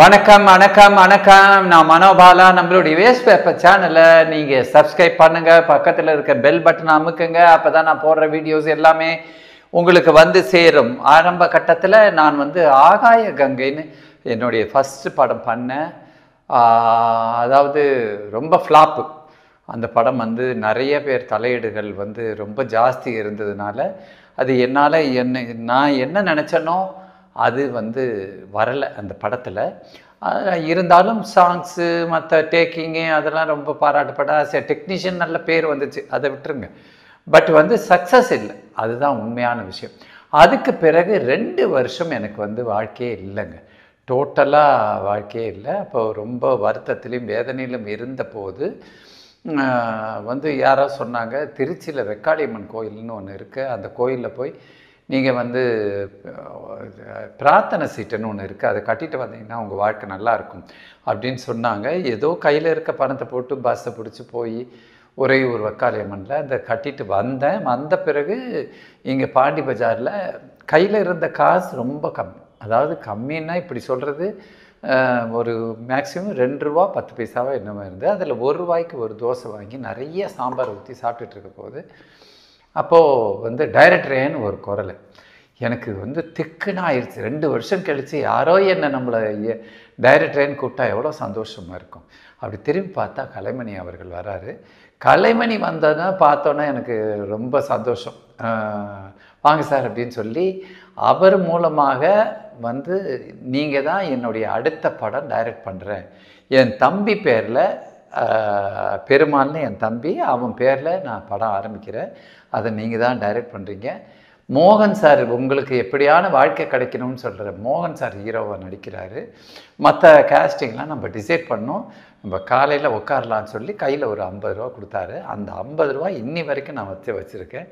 வணக்கம் வணக்கம் வணக்கம் நான் மனோபாலா நம்மளுடைய வேஸ்ட் பேப்பர் சேனலை நீங்கள் சப்ஸ்கிரைப் பண்ணுங்கள் பக்கத்தில் இருக்க பெல் பட்டன் அமுக்குங்க அப்போ தான் நான் போடுற வீடியோஸ் எல்லாமே உங்களுக்கு வந்து சேரும் ஆரம்ப கட்டத்தில் நான் வந்து ஆகாய கங்கைன்னு என்னுடைய ஃபஸ்ட்டு படம் பண்ணேன் அதாவது ரொம்ப ஃப்ளாப்பு அந்த படம் வந்து நிறைய பேர் தலையீடுகள் வந்து ரொம்ப ஜாஸ்தி இருந்ததுனால அது என்னால் என்ன நான் என்ன நினச்சேனோ அது வந்து வரலை அந்த படத்தில் இருந்தாலும் சாங்ஸு மற்ற டேக்கிங்கு அதெல்லாம் ரொம்ப பாராட்டப்பட டெக்னீஷியன் நல்ல பேர் வந்துச்சு அதை விட்டுருங்க பட் வந்து சக்ஸஸ் இல்லை அதுதான் உண்மையான விஷயம் அதுக்கு பிறகு ரெண்டு வருஷம் எனக்கு வந்து வாழ்க்கையே இல்லைங்க டோட்டலாக வாழ்க்கையே இல்லை அப்போ ரொம்ப வருத்தத்திலையும் வேதனையிலும் இருந்தபோது வந்து யாரோ சொன்னாங்க திருச்சியில் வெக்காளியம்மன் கோயில்னு ஒன்று இருக்குது அந்த கோயிலில் போய் நீங்கள் வந்து பிரார்த்தனை சீட்டுன்னு ஒன்று இருக்குது அதை கட்டிட்டு வந்தீங்கன்னா உங்கள் வாழ்க்கை நல்லாயிருக்கும் அப்படின்னு சொன்னாங்க ஏதோ கையில் இருக்க பணத்தை போட்டு பஸ்ஸை பிடிச்சி போய் ஒரே ஒரு வக்காலியம்மனில் அதை கட்டிட்டு வந்தேன் வந்த பிறகு இங்கே பாண்டி பஜாரில் கையில் இருந்த காசு ரொம்ப கம்மி அதாவது கம்மின்னா இப்படி சொல்கிறது ஒரு மேக்ஸிமம் ரெண்டு ரூபா பத்து பைசாவாக என்னமோ இருந்தது அதில் ஒரு ரூபாய்க்கு ஒரு தோசை வாங்கி நிறைய சாம்பார் ஊற்றி சாப்பிட்டுட்டு இருக்க போது அப்போது வந்து டைரக்டரேன்னு ஒரு குரல் எனக்கு வந்து திக்குன்னு ஆயிடுச்சு ரெண்டு வருஷம் கழித்து யாரோ என்னை நம்மளை டைரக்டரேன்னு கூப்பிட்டா எவ்வளோ சந்தோஷமாக இருக்கும் அப்படி திரும்பி பார்த்தா கலைமணி அவர்கள் வராரு கலைமணி வந்ததான் பார்த்தோன்னா எனக்கு ரொம்ப சந்தோஷம் வாங்க சார் அப்படின்னு சொல்லி அவர் மூலமாக வந்து நீங்கள் தான் என்னுடைய அடுத்த படம் டைரக்ட் பண்ணுறேன் என் தம்பி பேரில் பெருமான்னு என் தம்பி அவன் பேரில் நான் படம் ஆரம்பிக்கிறேன் அதை நீங்கள் தான் டைரக்ட் பண்ணுறீங்க மோகன் சார் உங்களுக்கு எப்படியான வாழ்க்கை கிடைக்கணும்னு சொல்கிற மோகன் சார் ஹீரோவாக நடிக்கிறாரு மற்ற கேஸ்டிங்லாம் நம்ம டிசைட் பண்ணோம் நம்ம காலையில் உட்காரலான்னு சொல்லி கையில் ஒரு ஐம்பது ரூபா கொடுத்தாரு அந்த ஐம்பது ரூபா இன்னி வரைக்கும் நான் வச்சு வச்சுருக்கேன்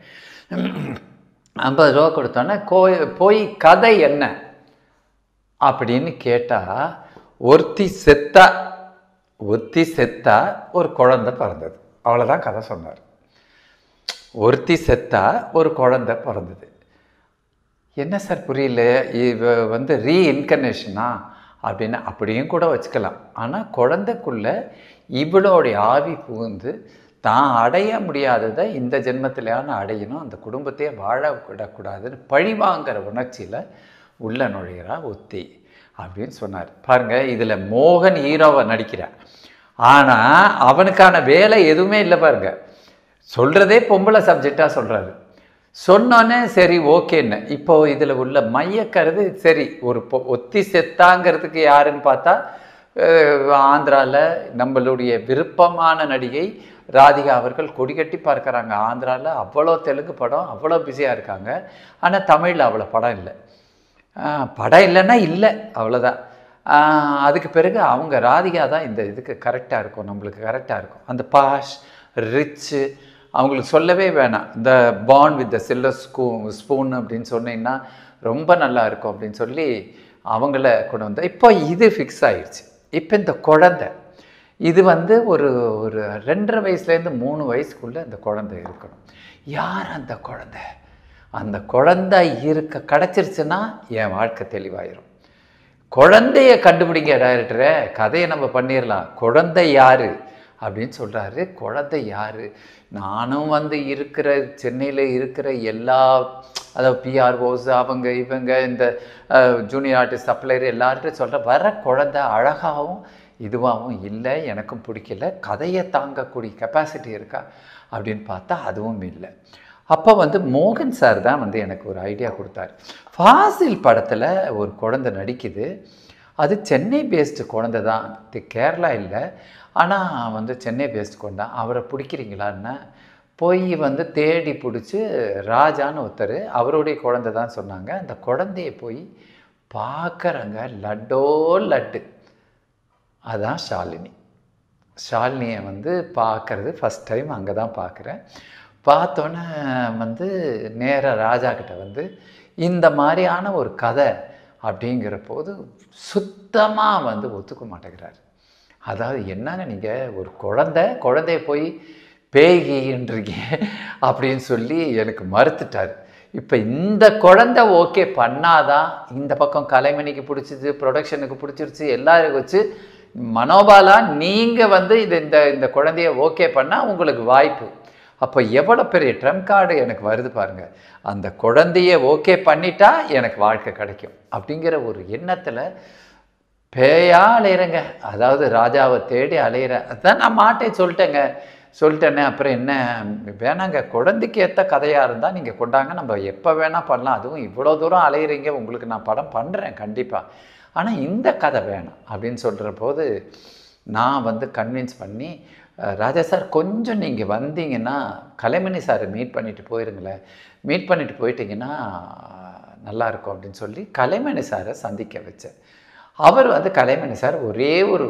ஐம்பது ரூபா கொடுத்தோன்னே கோ போய் கதை என்ன அப்படின்னு கேட்டால் ஒருத்தி செத்தா ஒத்தி செத்தா ஒரு குழந்த பிறந்தது அவ்வளோதான் கதை சொன்னார் ஒருத்தி செத்தா ஒரு குழந்த பிறந்தது என்ன சார் புரியல இவ வந்து ரீஇன்கர்னேஷனா அப்படின்னு அப்படியும் கூட வச்சுக்கலாம் ஆனால் குழந்தைக்குள்ளே இவளோடைய ஆவி புகுந்து தான் அடைய முடியாததை இந்த ஜென்மத்திலான அடையணும் அந்த குடும்பத்தையே வாழ விடக்கூடாதுன்னு பழிவாங்கிற உணர்ச்சியில் உள்ள நுழைகிறா ஒத்தி அப்படின்னு சொன்னார் பாருங்கள் இதில் மோகன் ஹீரோவை நடிக்கிறார் ஆனால் அவனுக்கான வேலை எதுவுமே இல்லை பாருங்கள் சொல்கிறதே பொம்பளை சப்ஜெக்டாக சொல்கிறாரு சொன்னோன்னே சரி ஓகேன்னு இப்போ இதில் உள்ள மையக்கருது சரி ஒரு ஒத்தி செத்தாங்கிறதுக்கு யாருன்னு பார்த்தா ஆந்திராவில் நம்மளுடைய விருப்பமான நடிகை ராதிகா அவர்கள் கொடிகட்டி பார்க்குறாங்க ஆந்திராவில் அவ்வளோ தெலுங்கு படம் அவ்வளோ பிஸியாக இருக்காங்க ஆனால் தமிழில் அவ்வளோ படம் இல்லை படம் இல்லைன்னா இல்லை அவ்வளோதான் அதுக்கு பிறகு அவங்க ராதிகா தான் இந்த இதுக்கு கரெக்டாக இருக்கும் நம்மளுக்கு கரெக்டாக இருக்கும் அந்த பாஷ் ரிச்சு அவங்களுக்கு சொல்லவே வேணாம் இந்த பாண்ட் வித் த சில்லர் ஸ்கூ ஸ்பூன் அப்படின்னு சொன்னீங்கன்னா ரொம்ப நல்லா இருக்கும் அப்படின்னு சொல்லி அவங்கள கொண்டு வந்தால் இப்போ இது ஃபிக்ஸ் ஆயிடுச்சு இப்போ இந்த குழந்தை இது வந்து ஒரு ஒரு ரெண்டரை வயசுலேருந்து மூணு வயசுக்குள்ளே அந்த குழந்தை இருக்கணும் யார் அந்த குழந்தை அந்த குழந்தை இருக்க கிடச்சிருச்சுன்னா என் வாழ்க்கை தெளிவாயிரும் குழந்தைய கண்டுபிடிங்க டைரக்டரே கதையை நம்ம பண்ணிடலாம் குழந்தை யார் அப்படின்னு சொல்கிறாரு குழந்தை யார் நானும் வந்து இருக்கிற சென்னையில் இருக்கிற எல்லா அதாவது பிஆர்ஓஸ் அவங்க இவங்க இந்த ஜூனியர் ஆர்டிஸ்ட் சப்ளையர் எல்லார்ட்டும் சொல்கிற வர குழந்தை அழகாகவும் இதுவாகவும் இல்லை எனக்கும் பிடிக்கல கதையை தாங்கக்கூடிய கெப்பாசிட்டி இருக்கா அப்படின்னு பார்த்தா அதுவும் இல்லை அப்போ வந்து மோகன் சார் தான் வந்து எனக்கு ஒரு ஐடியா கொடுத்தாரு ஃபாசில் படத்தில் ஒரு குழந்தை நடிக்குது அது சென்னை பேஸ்டு குழந்தை தான் கேரளா இல்லை ஆனால் வந்து சென்னை பேஸ்டு குழந்தை அவரை பிடிக்கிறீங்களான்னா போய் வந்து தேடி பிடிச்சி ராஜான்னு ஒருத்தர் அவருடைய குழந்தை தான் சொன்னாங்க அந்த குழந்தைய போய் பார்க்குறங்க லட்டோ லட்டு அதுதான் ஷாலினி ஷாலினியை வந்து பார்க்குறது ஃபஸ்ட் டைம் அங்கே தான் பார்க்குறேன் பார்த்தோன்னே வந்து நேராக ராஜா கிட்ட வந்து இந்த மாதிரியான ஒரு கதை அப்படிங்கிற போது சுத்தமாக வந்து ஒத்துக்க மாட்டேங்கிறார் அதாவது என்னங்க நீங்கள் ஒரு குழந்த குழந்தைய போய் பேய்கின்றீங்க அப்படின்னு சொல்லி எனக்கு மறுத்துட்டார் இப்போ இந்த குழந்த ஓகே பண்ணாதான் இந்த பக்கம் கலைமணிக்கு பிடிச்சிது ப்ரொடக்ஷனுக்கு பிடிச்சிருச்சு எல்லாருக்கும் வச்சு மனோபாலா நீங்கள் வந்து இது இந்த இந்த குழந்தைய ஓகே பண்ணால் உங்களுக்கு வாய்ப்பு அப்போ எவ்வளோ பெரிய ட்ரம் கார்டு எனக்கு வருது பாருங்க அந்த குழந்தைய ஓகே பண்ணிட்டா எனக்கு வாழ்க்கை கிடைக்கும் அப்படிங்கிற ஒரு எண்ணத்தில் பேயா அலையிறங்க அதாவது ராஜாவை தேடி அலையிற அதான் நான் மாட்டே சொல்லிட்டேங்க சொல்லிட்டேனே அப்புறம் என்ன வேணாங்க குழந்தைக்கு ஏற்ற கதையாக இருந்தால் நீங்கள் கொண்டாங்க நம்ம எப்போ வேணால் பண்ணலாம் அதுவும் இவ்வளோ தூரம் அலையிறீங்க உங்களுக்கு நான் படம் பண்ணுறேன் கண்டிப்பாக ஆனால் இந்த கதை வேணாம் அப்படின்னு சொல்கிற போது நான் வந்து கன்வின்ஸ் பண்ணி ராஜா சார் கொஞ்சம் நீங்கள் வந்தீங்கன்னா கலைமணி சார் மீட் பண்ணிட்டு போயிருங்களேன் மீட் பண்ணிட்டு போயிட்டீங்கன்னா நல்லாயிருக்கும் அப்படின்னு சொல்லி கலைமணி சாரை சந்திக்க வச்சேன் அவர் வந்து கலைமணி சார் ஒரே ஒரு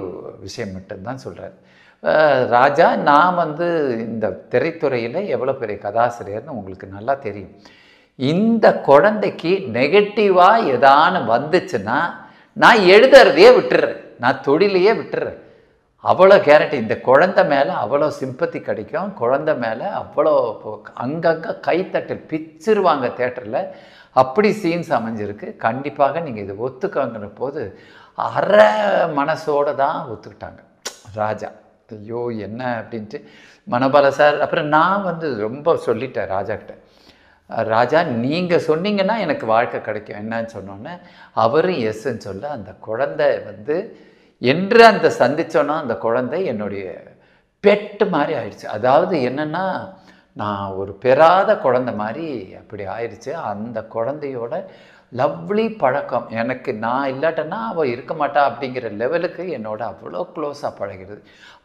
விஷயம் மட்டும்தான் சொல்கிறார் ராஜா நான் வந்து இந்த திரைத்துறையில் எவ்வளோ பெரிய கதாசிரியர்னு உங்களுக்கு நல்லா தெரியும் இந்த குழந்தைக்கு நெகட்டிவாக எதானு வந்துச்சுன்னா நான் எழுதுறதையே விட்டுறேன் நான் தொழிலையே விட்டுறேன் அவ்வளோ கேரட்டி இந்த குழந்த மேலே அவ்வளோ சிம்பத்தி கிடைக்கும் குழந்த மேலே அவ்வளோ அங்கங்கே கைத்தட்டல் பிச்சிருவாங்க தேட்டரில் அப்படி சீன்ஸ் அமைஞ்சிருக்கு கண்டிப்பாக நீங்கள் இதை ஒத்துக்கங்கிற போது அரை மனசோடு தான் ஒத்துக்கிட்டாங்க ராஜா ஐயோ என்ன அப்படின்ட்டு மனபால சார் அப்புறம் நான் வந்து ரொம்ப சொல்லிட்டேன் ராஜாக்கிட்ட ராஜா நீங்கள் சொன்னீங்கன்னா எனக்கு வாழ்க்கை கிடைக்கும் என்னன்னு சொன்னோன்னே அவரும் எஸ்ன்னு சொல்ல அந்த குழந்தை வந்து என்று அந்த சந்தித்தோன்னா அந்த குழந்தை என்னுடைய பெட்டு மாதிரி ஆயிடுச்சு அதாவது என்னென்னா நான் ஒரு பெறாத குழந்தை மாதிரி அப்படி ஆயிடுச்சு அந்த குழந்தையோட லவ்லி பழக்கம் எனக்கு நான் இல்லாட்டன்னா அவள் இருக்க மாட்டா அப்படிங்கிற லெவலுக்கு என்னோட அவ்வளோ க்ளோஸாக பழகிறது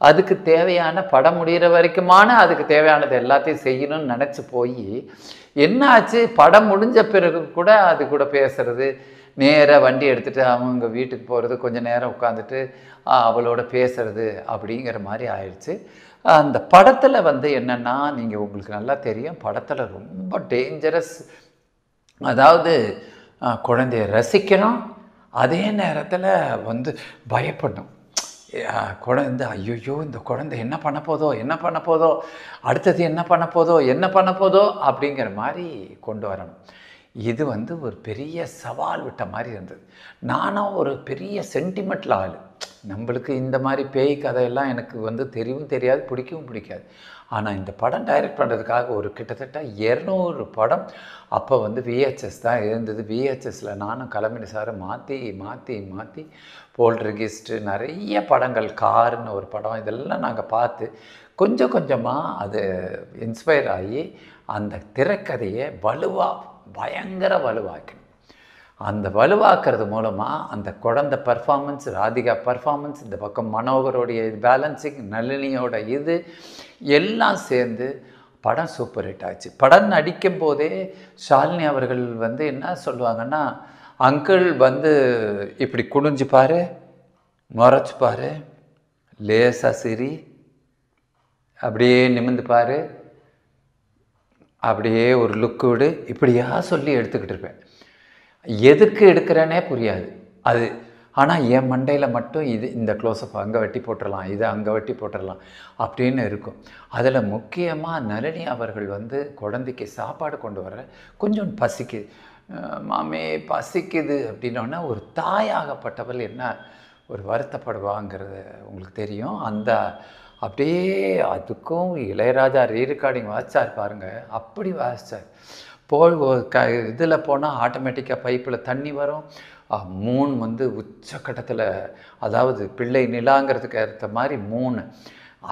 அதுக்கு தேவையான படம் முடிகிற வரைக்குமான அதுக்கு தேவையானது எல்லாத்தையும் செய்யணும்னு நினச்சி போய் என்ன ஆச்சு படம் முடிஞ்ச பிறகு கூட அது கூட பேசுறது நேராக வண்டி எடுத்துகிட்டு அவங்க வீட்டுக்கு போகிறது கொஞ்சம் நேரம் உட்காந்துட்டு அவளோட பேசுறது அப்படிங்கிற மாதிரி ஆயிடுச்சு அந்த படத்தில் வந்து என்னென்னா நீங்கள் உங்களுக்கு நல்லா தெரியும் படத்தில் ரொம்ப டேஞ்சரஸ் அதாவது குழந்தைய ரசிக்கணும் அதே நேரத்தில் வந்து பயப்படணும் குழந்தை ஐயோ இந்த குழந்தை என்ன பண்ண போதோ என்ன பண்ண போதோ அடுத்தது என்ன பண்ண போதோ என்ன பண்ண போதோ அப்படிங்கிற மாதிரி கொண்டு வரணும் இது வந்து ஒரு பெரிய சவால் விட்ட மாதிரி இருந்தது நானாக ஒரு பெரிய சென்டிமெண்ட்டில் ஆள் நம்மளுக்கு இந்த மாதிரி பேய் கதையெல்லாம் எனக்கு வந்து தெரியவும் தெரியாது பிடிக்கவும் பிடிக்காது ஆனால் இந்த படம் டைரக்ட் பண்ணுறதுக்காக ஒரு கிட்டத்தட்ட இரநூறு படம் அப்போ வந்து விஹெச்எஸ் தான் இருந்தது விஹெச்எஸில் நானும் கலமினி சாரை மாற்றி மாற்றி மாற்றி போல் கிஸ்ட்டு நிறைய படங்கள் காருன்னு ஒரு படம் இதெல்லாம் நாங்கள் பார்த்து கொஞ்சம் கொஞ்சமாக அது இன்ஸ்பயர் ஆகி அந்த திரைக்கதையை வலுவாக பயங்கர வலுவாக்கணும் அந்த வலுவாக்குறது மூலமாக அந்த குழந்த பர்ஃபார்மன்ஸ் ராதிகா பர்ஃபார்மன்ஸ் இந்த பக்கம் மனோகருடைய பேலன்சிங் நளினியோட இது எல்லாம் சேர்ந்து படம் சூப்பர் ஹிட் ஆச்சு படம் நடிக்கும் போதே ஷாலினி அவர்கள் வந்து என்ன சொல்லுவாங்கன்னா அங்கிள் வந்து இப்படி குனிஞ்சுப்பார் முறைச்சிப்பார் லேசாக சிரி அப்படியே நிமிந்துப்பார் அப்படியே ஒரு லுக்கு விடு இப்படியா சொல்லி எடுத்துக்கிட்டு இருப்பேன் எதுக்கு எடுக்கிறேனே புரியாது அது ஆனால் என் மண்டையில் மட்டும் இது இந்த க்ளோஸ்அப் அங்கே வெட்டி போட்டுடலாம் இதை அங்கே வெட்டி போட்டுடலாம் அப்படின்னு இருக்கும் அதில் முக்கியமாக நளினி அவர்கள் வந்து குழந்தைக்கு சாப்பாடு கொண்டு வர கொஞ்சம் பசிக்குது மாமே பசிக்குது அப்படின்னோடனே ஒரு தாயாகப்பட்டவள் என்ன ஒரு வருத்தப்படுவாங்கிறது உங்களுக்கு தெரியும் அந்த அப்படியே அதுக்கும் இளையராஜா ரீரெக்கார்டிங் வாசித்தார் பாருங்கள் அப்படி வாசித்தார் போல் க இதில் போனால் ஆட்டோமேட்டிக்காக பைப்பில் தண்ணி வரும் மூணு வந்து உச்சக்கட்டத்தில் அதாவது பிள்ளை நிலாங்கிறதுக்கு ஏற்ற மாதிரி மூணு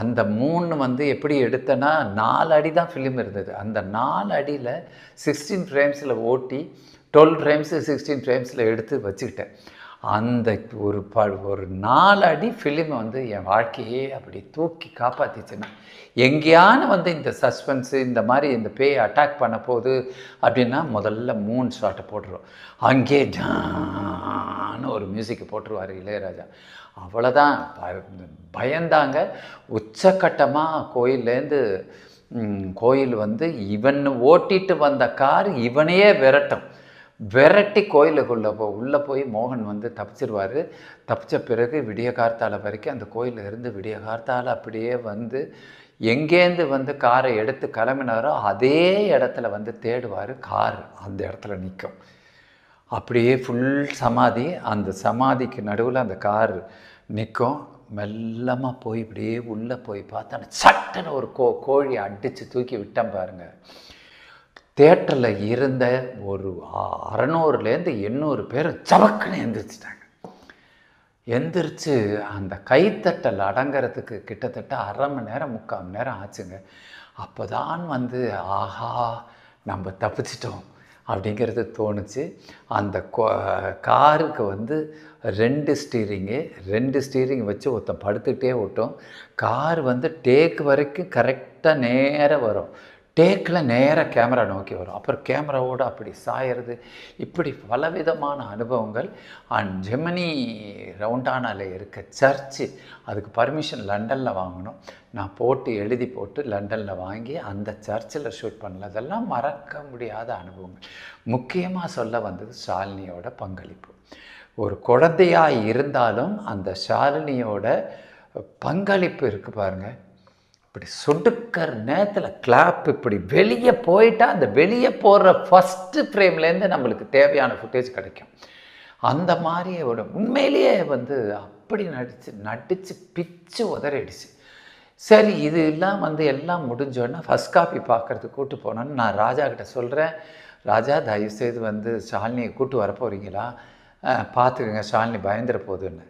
அந்த மூணு வந்து எப்படி எடுத்தேன்னா நாலு அடி தான் ஃபிலிம் இருந்தது அந்த நாலு அடியில் சிக்ஸ்டீன் ஃப்ரேம்ஸில் ஓட்டி டுவெல் ஃப்ரேம்ஸு சிக்ஸ்டீன் ஃப்ரேம்ஸில் எடுத்து வச்சுக்கிட்டேன் அந்த ஒரு ப ஒரு நாலு அடி ஃபிலிம் வந்து என் வாழ்க்கையே அப்படி தூக்கி காப்பாற்றிச்சுன்னா எங்கேயான வந்து இந்த சஸ்பென்ஸு இந்த மாதிரி இந்த பேய் அட்டாக் பண்ண போகுது அப்படின்னா முதல்ல மூணு ஷாட்டை போட்டுருவோம் அங்கே ஜான ஒரு மியூசிக்கை போட்டுருவார் இளையராஜா அவ்வளோதான் பயந்தாங்க உச்சக்கட்டமாக கோயிலேருந்து கோயில் வந்து இவன் ஓட்டிட்டு வந்த கார் இவனையே விரட்டும் விரட்டி கோயிலுக்குள்ளே போ உள்ளே போய் மோகன் வந்து தப்பிச்சிருவார் தப்பிச்ச பிறகு விடிய கார்த்தால வரைக்கும் அந்த கோயிலில் இருந்து விடிய கார்த்தால அப்படியே வந்து எங்கேருந்து வந்து காரை எடுத்து கிளம்பினாரோ அதே இடத்துல வந்து தேடுவார் கார் அந்த இடத்துல நிற்கும் அப்படியே ஃபுல் சமாதி அந்த சமாதிக்கு நடுவில் அந்த கார் நிற்கும் மெல்லமாக போய் இப்படியே உள்ளே போய் பார்த்தா சட்டுன்னு ஒரு கோ கோழி அடித்து தூக்கி விட்டேன் பாருங்கள் தேட்டரில் இருந்த ஒரு அறநூறுலேருந்து எண்ணூறு பேர் சபக்குன்னு எந்திரிச்சிட்டாங்க எந்திரிச்சு அந்த கைத்தட்டல் அடங்கிறதுக்கு கிட்டத்தட்ட அரை மணி நேரம் முக்கால் மணி நேரம் ஆச்சுங்க அப்போ தான் வந்து ஆஹா நம்ம தப்பிச்சிட்டோம் அப்படிங்கிறது தோணுச்சு அந்த காருக்கு வந்து ரெண்டு ஸ்டீரிங்கு ரெண்டு ஸ்டீரிங் வச்சு ஒருத்தன் படுத்துக்கிட்டே விட்டோம் கார் வந்து டேக் வரைக்கும் கரெக்டாக நேராக வரும் டேக்கில் நேராக கேமரா நோக்கி வரும் அப்புறம் கேமராவோடு அப்படி சாயறது இப்படி பலவிதமான அனுபவங்கள் அண்ட் ஜெமினி ரவுண்டானால இருக்க சர்ச்சு அதுக்கு பர்மிஷன் லண்டனில் வாங்கணும் நான் போட்டு எழுதி போட்டு லண்டனில் வாங்கி அந்த சர்ச்சில் ஷூட் பண்ணதெல்லாம் மறக்க முடியாத அனுபவங்கள் முக்கியமாக சொல்ல வந்தது ஷாலினியோட பங்களிப்பு ஒரு குழந்தையாக இருந்தாலும் அந்த ஷாலினியோட பங்களிப்பு இருக்குது பாருங்கள் இப்படி சொடுக்கிற நேரத்தில் கிளாப் இப்படி வெளியே போயிட்டால் அந்த வெளியே போகிற ஃபஸ்ட்டு ஃப்ரேம்லேருந்து நம்மளுக்கு தேவையான ஃபுட்டேஜ் கிடைக்கும் அந்த மாதிரியே விட உண்மையிலேயே வந்து அப்படி நடித்து நடித்து பிச்சு உதறிடுச்சு சரி இது எல்லாம் வந்து எல்லாம் முடிஞ்சோன்னா ஃபஸ்ட் காப்பி பார்க்குறதுக்கு கூப்பிட்டு போனோன்னு நான் ராஜா கிட்ட சொல்கிறேன் ராஜா தயவு செய்து வந்து ஷாலினியை கூப்பிட்டு வரப்போகிறீங்களா பார்த்துக்கோங்க ஷாலினி பயந்துட போகுதுன்னு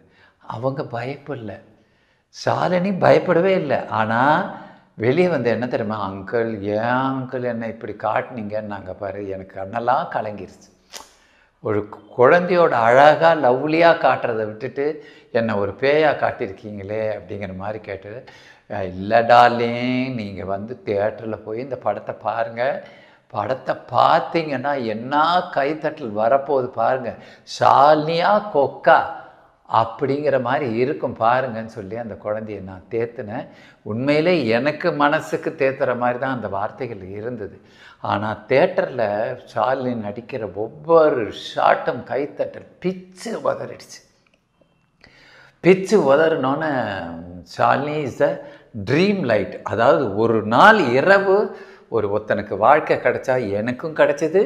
அவங்க பயப்பில்லை சாலினி பயப்படவே இல்லை ஆனால் வெளியே வந்து என்ன தெரியுமா அங்கிள் ஏன் அங்கிள் என்னை இப்படி காட்டினீங்கன்னு நாங்கள் பாரு எனக்கு கண்ணெல்லாம் கலங்கிருச்சு ஒரு குழந்தையோட அழகாக லவ்லியாக காட்டுறதை விட்டுட்டு என்னை ஒரு பேயாக காட்டியிருக்கீங்களே அப்படிங்கிற மாதிரி கேட்டு இல்லை டார்லிங் நீங்கள் வந்து தேட்டரில் போய் இந்த படத்தை பாருங்கள் படத்தை பார்த்தீங்கன்னா என்ன கைத்தட்டல் வரப்போகுது பாருங்கள் சாலியாக கொக்கா அப்படிங்கிற மாதிரி இருக்கும் பாருங்கன்னு சொல்லி அந்த குழந்தைய நான் தேத்துனேன் உண்மையிலே எனக்கு மனசுக்கு தேத்துற மாதிரி தான் அந்த வார்த்தைகள் இருந்தது ஆனால் தேட்டரில் ஸ்டாலின் நடிக்கிற ஒவ்வொரு ஷாட்டும் கைத்தட்டல் பிச்சு உதறிடுச்சு பிச்சு உதறினோன்னே Stalin is a dream light அதாவது ஒரு நாள் இரவு ஒரு ஒருத்தனுக்கு வாழ்க்கை கிடைச்சா எனக்கும் கிடச்சிது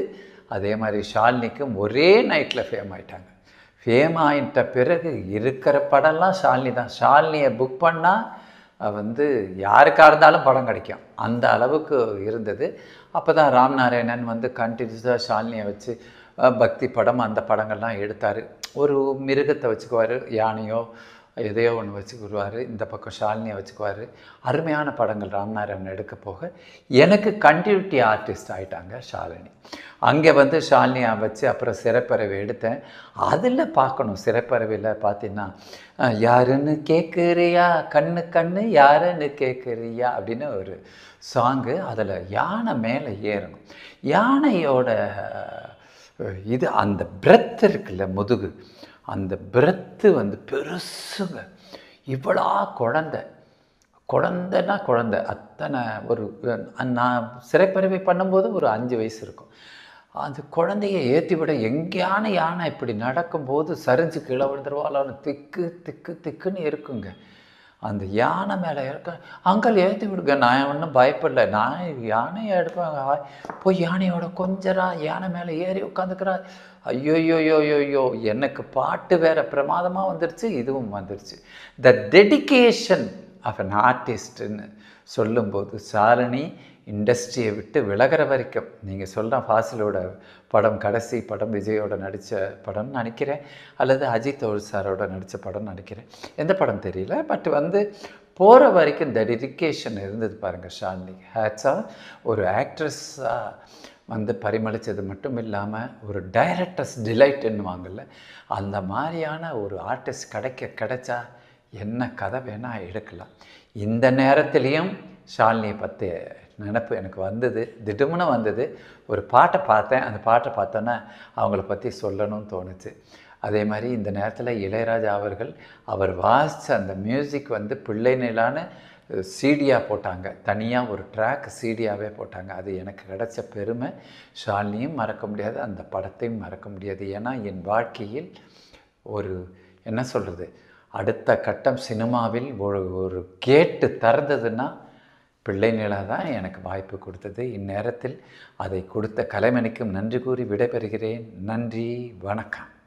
அதே மாதிரி ஷாலினிக்கும் ஒரே நைட்டில் ஃபேம் ஆயிட்டாங்க ஃபேம் ஆகிட்ட பிறகு இருக்கிற படம்லாம் ஷாலினி தான் ஷாலினியை புக் பண்ணால் வந்து யாருக்காக இருந்தாலும் படம் கிடைக்கும் அந்த அளவுக்கு இருந்தது அப்போ தான் ராம்நாராயணன் வந்து கண்டினியூஸாக ஷாலினியை வச்சு பக்தி படம் அந்த படங்கள்லாம் எடுத்தார் ஒரு மிருகத்தை வச்சுக்குவார் யானையோ எதையோ ஒன்று வச்சுக்கிடுவார் இந்த பக்கம் ஷாலினியை வச்சுக்குவார் அருமையான படங்கள் ராம்நாராயணன் எடுக்க போக எனக்கு கண்டினியூட்டி ஆர்டிஸ்ட் ஆகிட்டாங்க ஷாலினி அங்கே வந்து ஷாலினியை வச்சு அப்புறம் சிறப்பறவை எடுத்தேன் அதில் பார்க்கணும் சிறப்பறவையில் பார்த்தீங்கன்னா யாருன்னு கேட்குறியா கண்ணு கண்ணு யாருன்னு கேட்குறியா அப்படின்னு ஒரு சாங்கு அதில் யானை மேலே ஏறணும் யானையோட இது அந்த பிரெத் இருக்குல்ல முதுகு அந்த பிரத்து வந்து பெருசுங்க இவ்வளா குழந்த குழந்தைன்னா குழந்த அத்தனை ஒரு நான் சிறைப்பறவை பண்ணும்போது ஒரு அஞ்சு வயசு இருக்கும் அந்த குழந்தைய ஏற்றி விட எங்கேயான யானை இப்படி நடக்கும்போது சரிஞ்சு கீழே விழுந்துருவாளான்னு திக்கு திக்கு திக்குன்னு இருக்குங்க அந்த யானை மேலே இறக்க அங்கல் ஏற்றி விடுங்க நான் ஒன்றும் பயப்படல நான் யானையை எடுப்பேன் போய் யானையோட கொஞ்சரா யானை மேலே ஏறி உட்காந்துக்கிறா ஐயோயோயோயோயோ எனக்கு பாட்டு வேற பிரமாதமாக வந்துருச்சு இதுவும் வந்துருச்சு த டெடிக்கேஷன் ஆஃப் அன் ஆர்டிஸ்ட்னு சொல்லும்போது சாரணி இண்டஸ்ட்ரியை விட்டு விலகிற வரைக்கும் நீங்கள் சொல்கிற ஃபாசிலோட படம் கடைசி படம் விஜயோட நடித்த படம்னு நினைக்கிறேன் அல்லது அஜித் ஒரு சாரோட நடித்த படம் நினைக்கிறேன் எந்த படம் தெரியல பட் வந்து போகிற வரைக்கும் இந்த டெடிக்கேஷன் இருந்தது பாருங்கள் ஷான்லி ஹேட்ஸாக ஒரு ஆக்ட்ரஸாக வந்து பரிமளித்தது மட்டும் இல்லாமல் ஒரு டைரக்டர்ஸ் வாங்கல அந்த மாதிரியான ஒரு ஆர்டிஸ்ட் கிடைக்க கிடைச்சா என்ன கதை வேணால் எடுக்கலாம் இந்த நேரத்துலேயும் ஷாலினியை பற்றி நினப்பு எனக்கு வந்தது திடமுன்னு வந்தது ஒரு பாட்டை பார்த்தேன் அந்த பாட்டை பார்த்தோன்னா அவங்கள பற்றி சொல்லணும்னு தோணுச்சு அதே மாதிரி இந்த நேரத்தில் இளையராஜா அவர்கள் அவர் வாசித்த அந்த மியூசிக் வந்து பிள்ளை நிலான சீடியாக போட்டாங்க தனியாக ஒரு ட்ராக் சீடியாகவே போட்டாங்க அது எனக்கு கிடைச்ச பெருமை ஷாலினியும் மறக்க முடியாது அந்த படத்தையும் மறக்க முடியாது ஏன்னா என் வாழ்க்கையில் ஒரு என்ன சொல்கிறது அடுத்த கட்டம் சினிமாவில் ஒரு ஒரு கேட்டு திறந்ததுன்னா பிள்ளைங்களாக தான் எனக்கு வாய்ப்பு கொடுத்தது இந்நேரத்தில் அதை கொடுத்த கலைமணிக்கும் நன்றி கூறி விடைபெறுகிறேன் நன்றி வணக்கம்